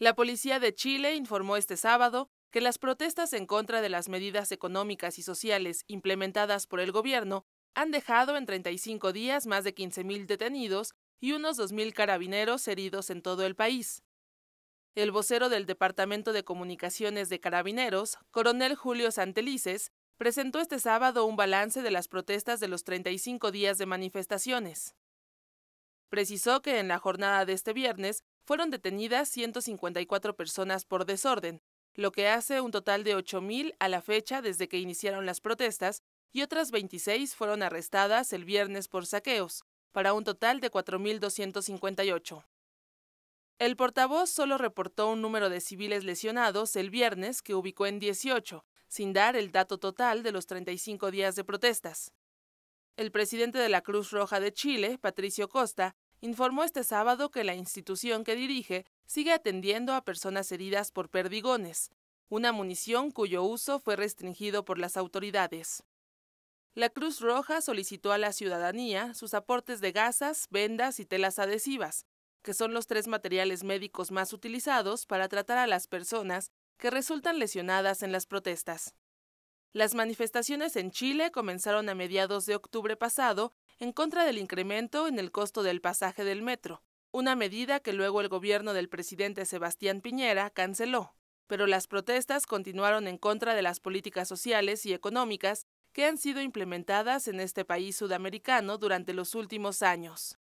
La policía de Chile informó este sábado que las protestas en contra de las medidas económicas y sociales implementadas por el gobierno han dejado en 35 días más de 15.000 detenidos y unos 2.000 carabineros heridos en todo el país. El vocero del Departamento de Comunicaciones de Carabineros, coronel Julio Santelices, presentó este sábado un balance de las protestas de los 35 días de manifestaciones. Precisó que en la jornada de este viernes fueron detenidas 154 personas por desorden, lo que hace un total de 8.000 a la fecha desde que iniciaron las protestas y otras 26 fueron arrestadas el viernes por saqueos, para un total de 4.258. El portavoz solo reportó un número de civiles lesionados el viernes que ubicó en 18, sin dar el dato total de los 35 días de protestas. El presidente de la Cruz Roja de Chile, Patricio Costa, informó este sábado que la institución que dirige sigue atendiendo a personas heridas por perdigones, una munición cuyo uso fue restringido por las autoridades. La Cruz Roja solicitó a la ciudadanía sus aportes de gasas, vendas y telas adhesivas, que son los tres materiales médicos más utilizados para tratar a las personas que resultan lesionadas en las protestas. Las manifestaciones en Chile comenzaron a mediados de octubre pasado en contra del incremento en el costo del pasaje del metro, una medida que luego el gobierno del presidente Sebastián Piñera canceló. Pero las protestas continuaron en contra de las políticas sociales y económicas que han sido implementadas en este país sudamericano durante los últimos años.